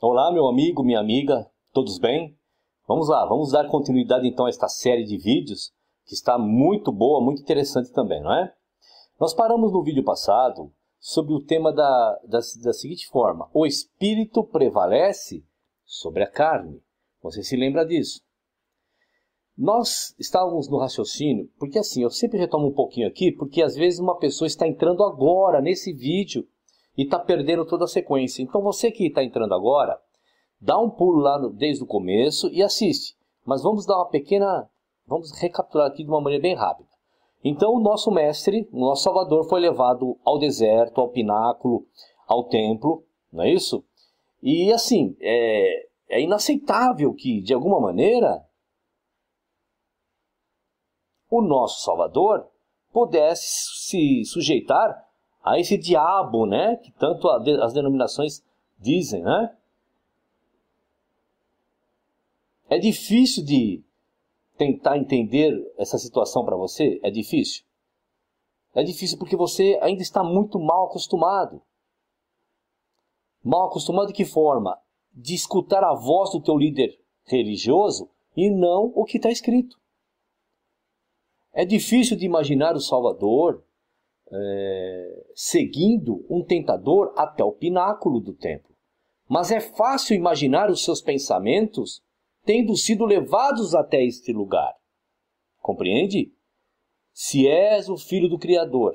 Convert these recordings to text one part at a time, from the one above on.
Olá, meu amigo, minha amiga, todos bem? Vamos lá, vamos dar continuidade então a esta série de vídeos que está muito boa, muito interessante também, não é? Nós paramos no vídeo passado sobre o tema da, da, da seguinte forma: o espírito prevalece sobre a carne. Você se lembra disso? Nós estávamos no raciocínio, porque assim, eu sempre retomo um pouquinho aqui, porque às vezes uma pessoa está entrando agora nesse vídeo e está perdendo toda a sequência. Então você que está entrando agora, dá um pulo lá no, desde o começo e assiste. Mas vamos dar uma pequena. Vamos recapitular aqui de uma maneira bem rápida. Então o nosso mestre, o nosso Salvador, foi levado ao deserto, ao pináculo, ao templo, não é isso? E assim, é, é inaceitável que, de alguma maneira, o nosso Salvador pudesse se sujeitar a esse diabo, né? Que tanto as denominações dizem, né? É difícil de tentar entender essa situação para você é difícil? É difícil porque você ainda está muito mal acostumado. Mal acostumado de que forma? De escutar a voz do teu líder religioso e não o que está escrito. É difícil de imaginar o Salvador é, seguindo um tentador até o pináculo do templo. Mas é fácil imaginar os seus pensamentos tendo sido levados até este lugar. Compreende? Se és o filho do Criador,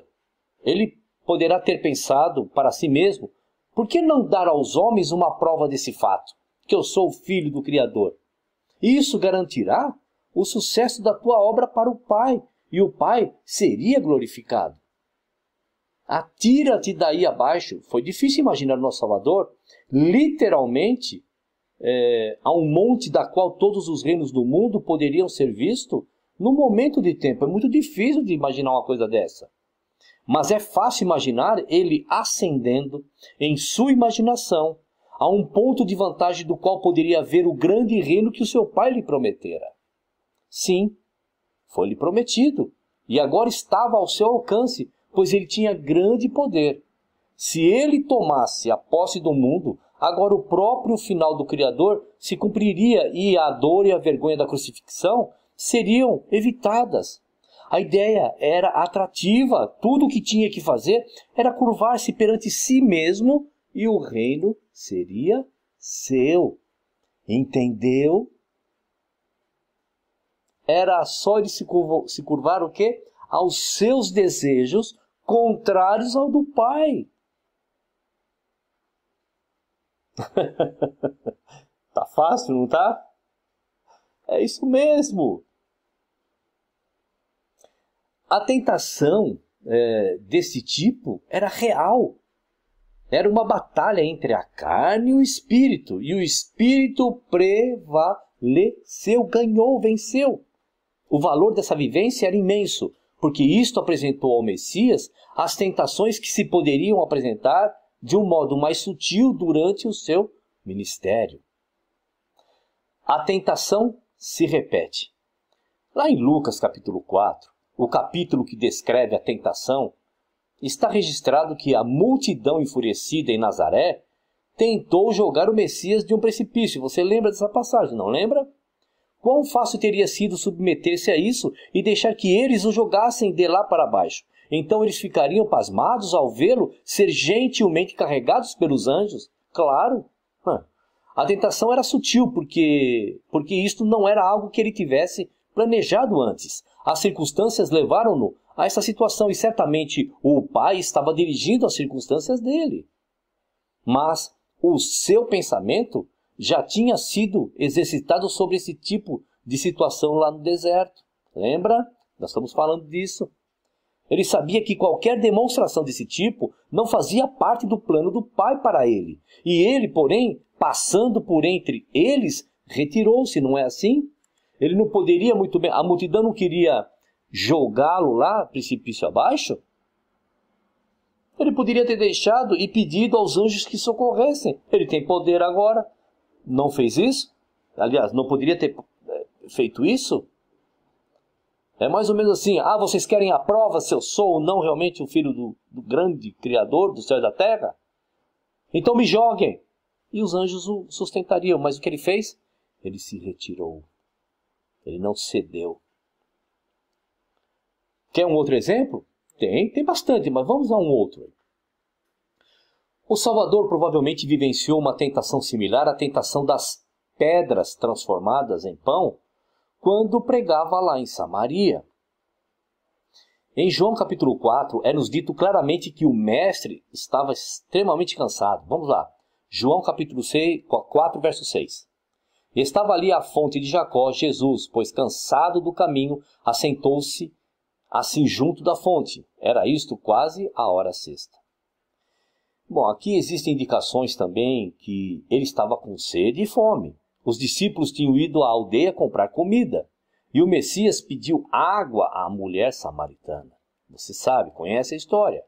ele poderá ter pensado para si mesmo: por que não dar aos homens uma prova desse fato, que eu sou o filho do Criador? Isso garantirá o sucesso da tua obra para o Pai, e o Pai seria glorificado. Atira-te daí abaixo. Foi difícil imaginar o nosso Salvador, literalmente é, a um monte da qual todos os reinos do mundo poderiam ser vistos, no momento de tempo é muito difícil de imaginar uma coisa dessa. Mas é fácil imaginar ele ascendendo em sua imaginação a um ponto de vantagem do qual poderia ver o grande reino que o seu pai lhe prometera. Sim, foi-lhe prometido, e agora estava ao seu alcance, pois ele tinha grande poder. Se ele tomasse a posse do mundo, Agora, o próprio final do Criador se cumpriria e a dor e a vergonha da crucifixão seriam evitadas. A ideia era atrativa, tudo o que tinha que fazer era curvar-se perante si mesmo e o reino seria seu. Entendeu? Era só ele se curvar, se curvar o quê? Aos seus desejos contrários ao do Pai. tá fácil, não tá? É isso mesmo. A tentação é, desse tipo era real. Era uma batalha entre a carne e o espírito. E o espírito prevaleceu, ganhou, venceu. O valor dessa vivência era imenso, porque isto apresentou ao Messias as tentações que se poderiam apresentar de um modo mais sutil durante o seu ministério. A tentação se repete. Lá em Lucas capítulo 4, o capítulo que descreve a tentação, está registrado que a multidão enfurecida em Nazaré tentou jogar o Messias de um precipício. Você lembra dessa passagem, não lembra? Quão fácil teria sido submeter-se a isso e deixar que eles o jogassem de lá para baixo? Então eles ficariam pasmados ao vê-lo ser gentilmente carregados pelos anjos? Claro. A tentação era sutil, porque, porque isto não era algo que ele tivesse planejado antes. As circunstâncias levaram-no a essa situação e certamente o pai estava dirigindo as circunstâncias dele. Mas o seu pensamento já tinha sido exercitado sobre esse tipo de situação lá no deserto. Lembra? Nós estamos falando disso. Ele sabia que qualquer demonstração desse tipo não fazia parte do plano do Pai para ele. E ele, porém, passando por entre eles, retirou-se, não é assim? Ele não poderia muito bem. A multidão não queria jogá-lo lá, precipício abaixo? Ele poderia ter deixado e pedido aos anjos que socorressem. Ele tem poder agora. Não fez isso? Aliás, não poderia ter eh, feito isso? É mais ou menos assim: ah, vocês querem a prova se eu sou ou não realmente o filho do, do grande Criador do céu e da terra? Então me joguem. E os anjos o sustentariam. Mas o que ele fez? Ele se retirou. Ele não cedeu. Quer um outro exemplo? Tem, tem bastante, mas vamos a um outro. O Salvador provavelmente vivenciou uma tentação similar à tentação das pedras transformadas em pão quando pregava lá em Samaria. Em João capítulo 4, é-nos dito claramente que o mestre estava extremamente cansado. Vamos lá. João capítulo 6, 4, verso 6. Estava ali à fonte de Jacó Jesus, pois cansado do caminho, assentou-se assim junto da fonte. Era isto quase a hora sexta. Bom, aqui existem indicações também que ele estava com sede e fome. Os discípulos tinham ido à aldeia comprar comida e o Messias pediu água à mulher samaritana. Você sabe, conhece a história.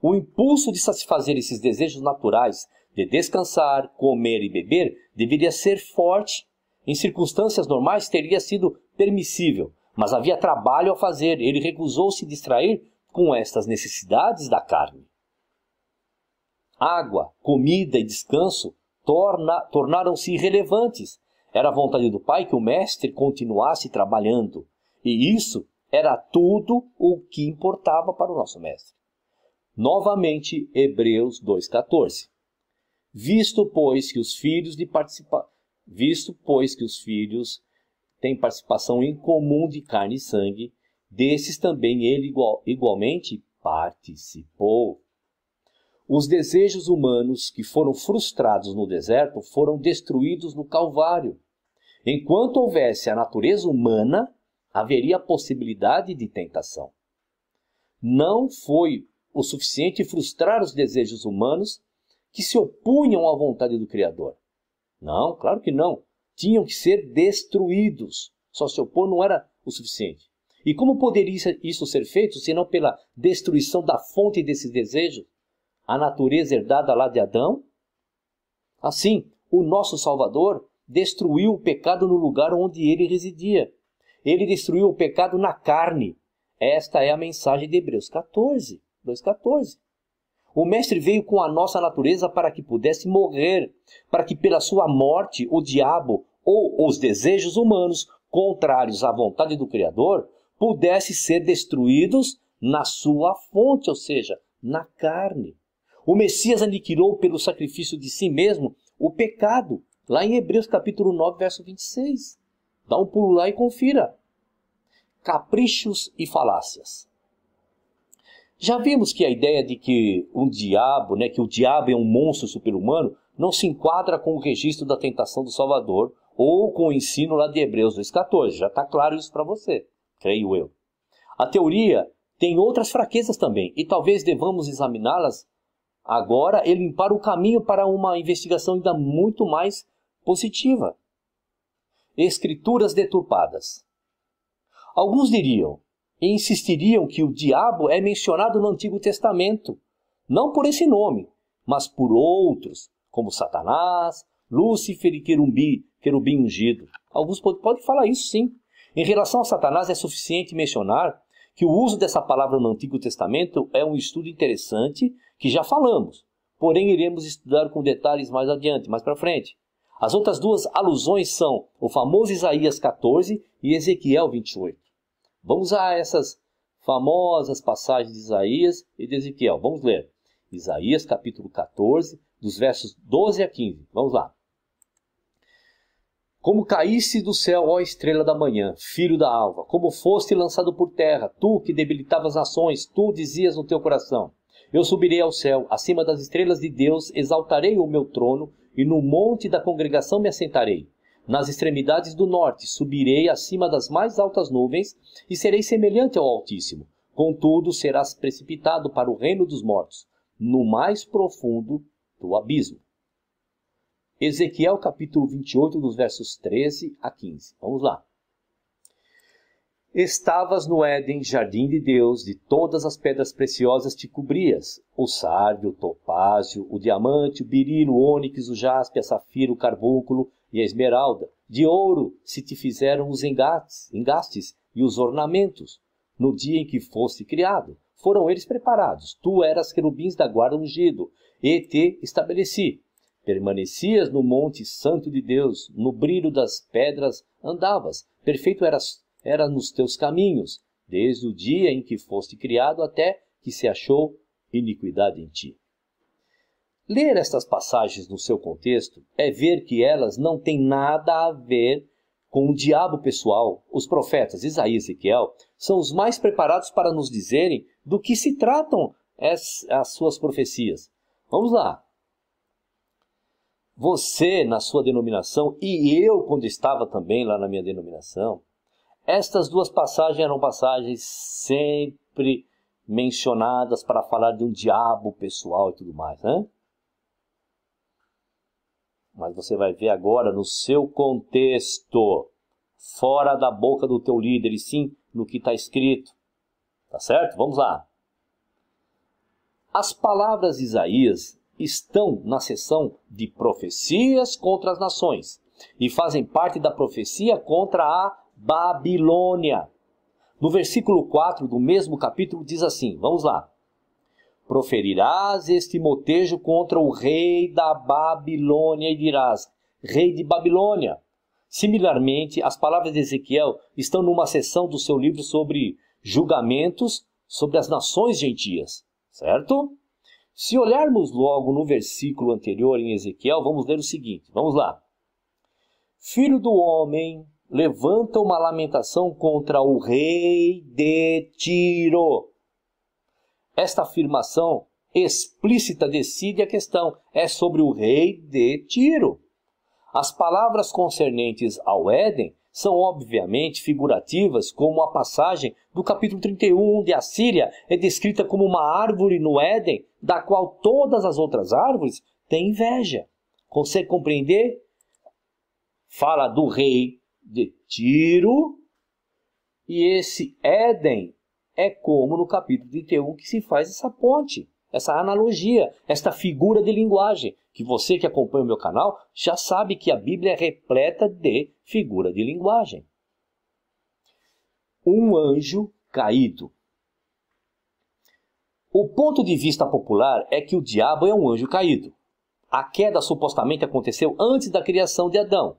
O impulso de satisfazer esses desejos naturais de descansar, comer e beber deveria ser forte. Em circunstâncias normais teria sido permissível, mas havia trabalho a fazer. Ele recusou se distrair com estas necessidades da carne. Água, comida e descanso torna, tornaram-se irrelevantes. Era a vontade do pai que o mestre continuasse trabalhando. E isso era tudo o que importava para o nosso mestre. Novamente, Hebreus 2,14. Visto, pois, que os filhos de participa... Visto, pois, que os filhos têm participação em comum de carne e sangue, desses também ele igual... igualmente participou. Os desejos humanos que foram frustrados no deserto foram destruídos no Calvário. Enquanto houvesse a natureza humana, haveria a possibilidade de tentação. Não foi o suficiente frustrar os desejos humanos que se opunham à vontade do Criador. Não, claro que não. Tinham que ser destruídos. Só se opor não era o suficiente. E como poderia isso ser feito se não pela destruição da fonte desses desejos? a natureza herdada lá de Adão? Assim, o nosso Salvador destruiu o pecado no lugar onde ele residia. Ele destruiu o pecado na carne. Esta é a mensagem de Hebreus 14, 2,14. O Mestre veio com a nossa natureza para que pudesse morrer, para que pela sua morte o diabo ou os desejos humanos contrários à vontade do Criador pudessem ser destruídos na sua fonte, ou seja, na carne. O Messias aniquilou pelo sacrifício de si mesmo o pecado, lá em Hebreus capítulo 9, verso 26. Dá um pulo lá e confira. Caprichos e falácias. Já vimos que a ideia de que um diabo, né, que o diabo é um monstro super-humano, não se enquadra com o registro da tentação do Salvador ou com o ensino lá de Hebreus 2,14. Já está claro isso para você, creio eu. A teoria tem outras fraquezas também, e talvez devamos examiná-las Agora ele impara o caminho para uma investigação ainda muito mais positiva. Escrituras deturpadas. Alguns diriam e insistiriam que o diabo é mencionado no Antigo Testamento, não por esse nome, mas por outros, como Satanás, Lúcifer e Querubim, querubim ungido. Alguns podem pode falar isso sim. Em relação a Satanás, é suficiente mencionar que o uso dessa palavra no Antigo Testamento é um estudo interessante que já falamos, porém iremos estudar com detalhes mais adiante, mais para frente. As outras duas alusões são o famoso Isaías 14 e Ezequiel 28. Vamos a essas famosas passagens de Isaías e de Ezequiel. Vamos ler. Isaías capítulo 14, dos versos 12 a 15. Vamos lá. Como caíste do céu, ó estrela da manhã, filho da alva, como foste lançado por terra, tu que debilitavas nações, tu dizias no teu coração: eu subirei ao céu, acima das estrelas de Deus, exaltarei o meu trono, e no monte da congregação me assentarei. Nas extremidades do norte subirei acima das mais altas nuvens, e serei semelhante ao Altíssimo. Contudo, serás precipitado para o reino dos mortos, no mais profundo do abismo. Ezequiel capítulo 28, dos versos 13 a 15. Vamos lá. Estavas no Éden, jardim de Deus, de todas as pedras preciosas te cobrias: o sardio, o topázio, o diamante, o birilo, o ônix, o jaspe, a safira, o carbúnculo e a esmeralda. De ouro se te fizeram os engates, engastes e os ornamentos. No dia em que foste criado, foram eles preparados. Tu eras querubins da guarda ungido, e te estabeleci. Permanecias no monte santo de Deus, no brilho das pedras andavas. Perfeito eras era nos teus caminhos, desde o dia em que foste criado até que se achou iniquidade em ti. Ler estas passagens no seu contexto é ver que elas não têm nada a ver com o diabo pessoal. Os profetas Isaías e Ezequiel são os mais preparados para nos dizerem do que se tratam as, as suas profecias. Vamos lá. Você, na sua denominação, e eu, quando estava também lá na minha denominação, estas duas passagens eram passagens sempre mencionadas para falar de um diabo pessoal e tudo mais, né? Mas você vai ver agora no seu contexto, fora da boca do teu líder, e sim no que está escrito. Tá certo? Vamos lá. As palavras de Isaías estão na seção de profecias contra as nações e fazem parte da profecia contra a Babilônia. No versículo 4 do mesmo capítulo diz assim: Vamos lá. Proferirás este motejo contra o rei da Babilônia e dirás: Rei de Babilônia. Similarmente, as palavras de Ezequiel estão numa seção do seu livro sobre julgamentos sobre as nações gentias, certo? Se olharmos logo no versículo anterior em Ezequiel, vamos ler o seguinte: Vamos lá. Filho do homem, levanta uma lamentação contra o rei de Tiro. Esta afirmação explícita decide a questão. É sobre o rei de Tiro. As palavras concernentes ao Éden são obviamente figurativas, como a passagem do capítulo 31, onde a Síria é descrita como uma árvore no Éden, da qual todas as outras árvores têm inveja. Consegue compreender? Fala do rei de Tiro. E esse Éden é como no capítulo 31 que se faz essa ponte, essa analogia, esta figura de linguagem. Que você que acompanha o meu canal já sabe que a Bíblia é repleta de figura de linguagem. Um anjo caído. O ponto de vista popular é que o diabo é um anjo caído. A queda supostamente aconteceu antes da criação de Adão.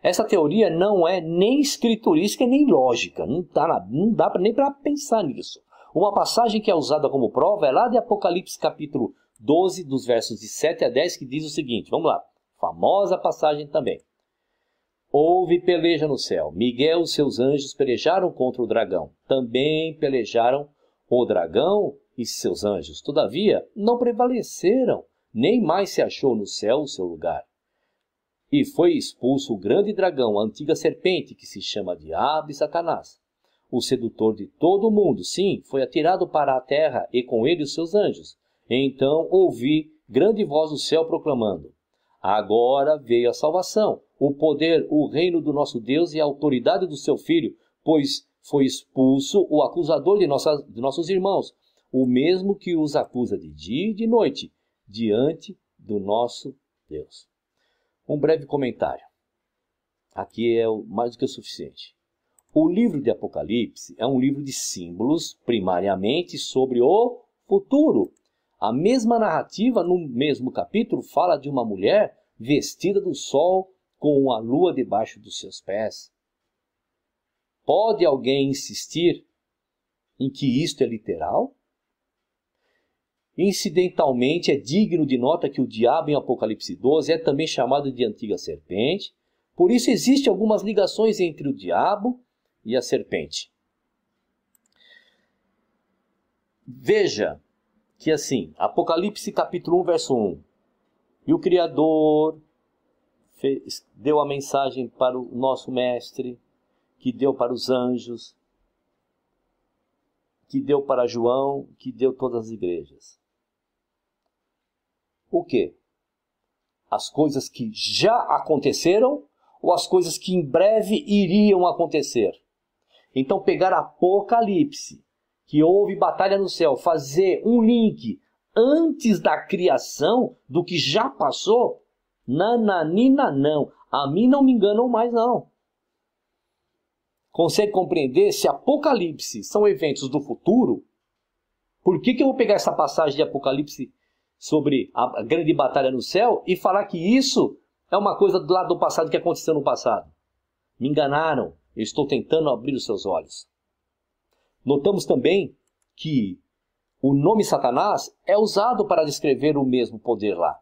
Essa teoria não é nem escriturística nem lógica, não dá, tá não dá nem para pensar nisso. Uma passagem que é usada como prova é lá de Apocalipse capítulo 12, dos versos de 7 a 10, que diz o seguinte, vamos lá, famosa passagem também. Houve peleja no céu. Miguel e seus anjos pelejaram contra o dragão. Também pelejaram o dragão e seus anjos. Todavia, não prevaleceram, nem mais se achou no céu o seu lugar. E foi expulso o grande dragão, a antiga serpente, que se chama Diabo e Satanás. O sedutor de todo o mundo, sim, foi atirado para a terra e com ele os seus anjos. Então ouvi grande voz do céu proclamando: Agora veio a salvação, o poder, o reino do nosso Deus e a autoridade do seu filho, pois foi expulso o acusador de, nossas, de nossos irmãos, o mesmo que os acusa de dia e de noite, diante do nosso Deus. Um breve comentário. Aqui é mais do que o suficiente. O livro de Apocalipse é um livro de símbolos, primariamente sobre o futuro. A mesma narrativa, no mesmo capítulo, fala de uma mulher vestida do sol com a lua debaixo dos seus pés. Pode alguém insistir em que isto é literal? Incidentalmente, é digno de nota que o diabo, em Apocalipse 12, é também chamado de antiga serpente. Por isso, existem algumas ligações entre o diabo e a serpente. Veja que, assim, Apocalipse capítulo 1, verso 1. E o Criador fez, deu a mensagem para o nosso Mestre, que deu para os anjos, que deu para João, que deu todas as igrejas o quê? As coisas que já aconteceram ou as coisas que em breve iriam acontecer. Então, pegar Apocalipse, que houve batalha no céu, fazer um link antes da criação do que já passou, nananina não. A mim não me enganam mais, não. Consegue compreender se Apocalipse são eventos do futuro? Por que, que eu vou pegar essa passagem de Apocalipse sobre a grande batalha no céu e falar que isso é uma coisa do lado do passado que aconteceu no passado. Me enganaram, eu estou tentando abrir os seus olhos. Notamos também que o nome Satanás é usado para descrever o mesmo poder lá.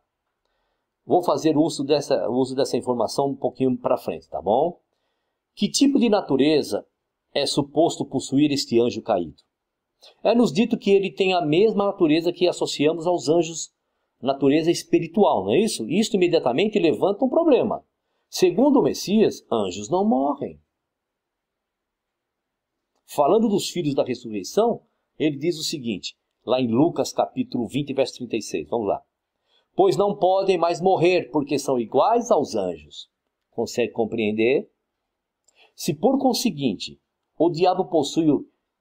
Vou fazer uso dessa, uso dessa informação um pouquinho para frente, tá bom? Que tipo de natureza é suposto possuir este anjo caído? É-nos dito que ele tem a mesma natureza que associamos aos anjos, natureza espiritual, não é isso? Isto imediatamente levanta um problema. Segundo o Messias, anjos não morrem. Falando dos filhos da ressurreição, ele diz o seguinte, lá em Lucas capítulo 20, verso 36, vamos lá. Pois não podem mais morrer, porque são iguais aos anjos. Consegue compreender? Se por conseguinte o diabo possui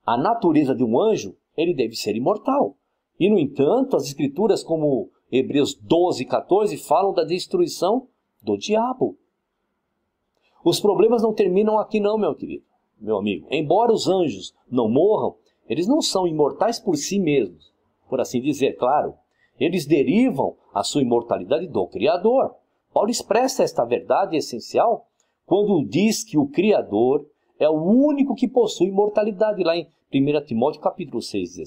a natureza de um anjo, ele deve ser imortal. E, no entanto, as escrituras, como Hebreus 12, 14, falam da destruição do diabo. Os problemas não terminam aqui, não, meu querido, meu amigo. Embora os anjos não morram, eles não são imortais por si mesmos, por assim dizer, claro. Eles derivam a sua imortalidade do Criador. Paulo expressa esta verdade essencial quando diz que o Criador é o único que possui imortalidade, lá em 1 Timóteo capítulo 6,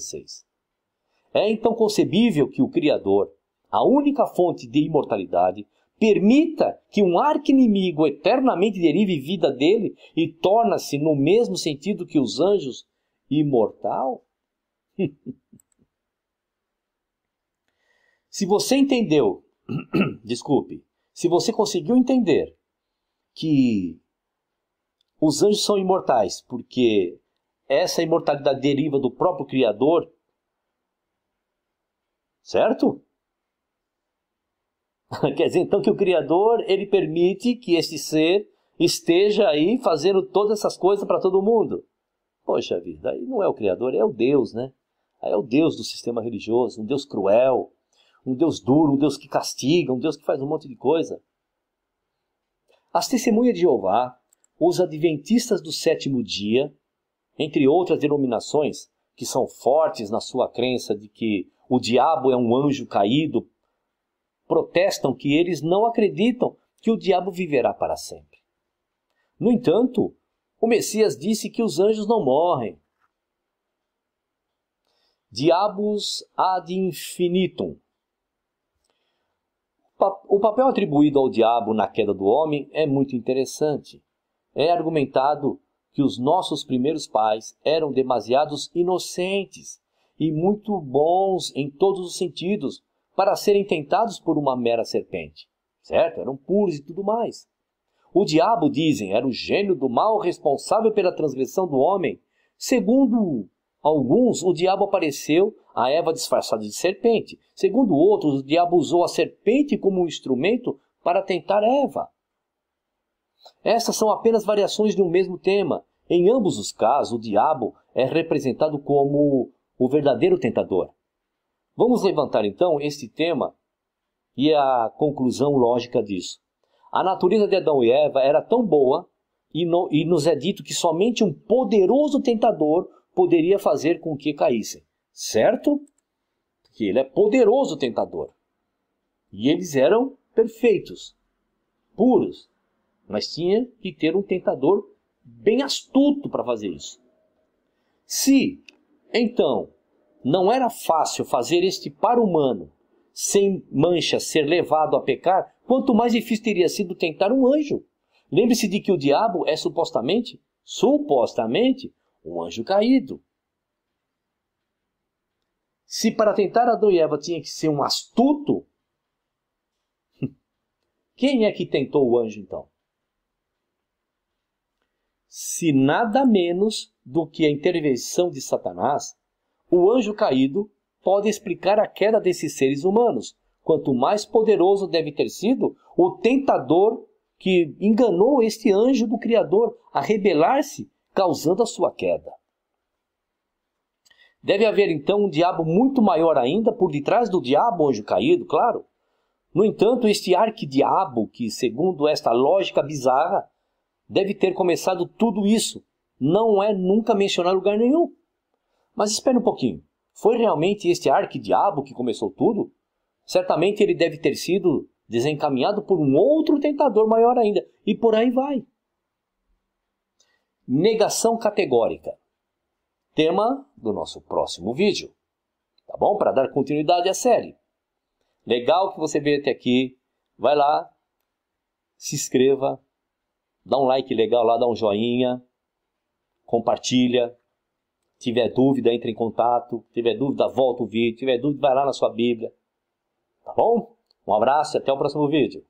É então concebível que o Criador, a única fonte de imortalidade, permita que um arco inimigo eternamente derive vida dele e torna-se, no mesmo sentido que os anjos, imortal? se você entendeu, desculpe, se você conseguiu entender que os anjos são imortais, porque essa imortalidade deriva do próprio Criador. Certo? Quer dizer, então, que o Criador ele permite que este ser esteja aí fazendo todas essas coisas para todo mundo. Poxa vida, aí não é o Criador, é o Deus, né? Aí é o Deus do sistema religioso, um Deus cruel, um Deus duro, um Deus que castiga, um Deus que faz um monte de coisa. As testemunhas de Jeová, os adventistas do sétimo dia, entre outras denominações que são fortes na sua crença de que o diabo é um anjo caído, protestam que eles não acreditam que o diabo viverá para sempre. No entanto, o Messias disse que os anjos não morrem. Diabos ad infinitum. O papel atribuído ao diabo na queda do homem é muito interessante. É argumentado que os nossos primeiros pais eram demasiados inocentes e muito bons em todos os sentidos para serem tentados por uma mera serpente, certo? Eram puros e tudo mais. O diabo, dizem, era o gênio do mal responsável pela transgressão do homem. Segundo alguns, o diabo apareceu a Eva disfarçada de serpente. Segundo outros, o diabo usou a serpente como um instrumento para tentar Eva. Essas são apenas variações de um mesmo tema. Em ambos os casos, o diabo é representado como o verdadeiro tentador. Vamos levantar então este tema e a conclusão lógica disso. A natureza de Adão e Eva era tão boa e, no, e nos é dito que somente um poderoso tentador poderia fazer com que caíssem, certo? Porque ele é poderoso tentador. E eles eram perfeitos, puros, mas tinha que ter um tentador bem astuto para fazer isso. Se, então, não era fácil fazer este par humano sem mancha ser levado a pecar, quanto mais difícil teria sido tentar um anjo. Lembre-se de que o diabo é supostamente, supostamente, um anjo caído. Se para tentar Adão e Eva tinha que ser um astuto, quem é que tentou o anjo então? se nada menos do que a intervenção de Satanás, o anjo caído pode explicar a queda desses seres humanos. Quanto mais poderoso deve ter sido o tentador que enganou este anjo do Criador a rebelar-se, causando a sua queda. Deve haver então um diabo muito maior ainda por detrás do diabo anjo caído, claro. No entanto, este arquidiabo, que segundo esta lógica bizarra, Deve ter começado tudo isso. Não é nunca mencionar lugar nenhum. Mas espere um pouquinho. Foi realmente este arquidiabo que começou tudo? Certamente ele deve ter sido desencaminhado por um outro tentador maior ainda. E por aí vai. Negação categórica. Tema do nosso próximo vídeo. Tá bom? Para dar continuidade à série. Legal que você veio até aqui. Vai lá, se inscreva, Dá um like legal lá, dá um joinha, compartilha. Se tiver dúvida, entre em contato. Se tiver dúvida, volta o vídeo. Se tiver dúvida, vai lá na sua Bíblia. Tá bom? Um abraço e até o próximo vídeo.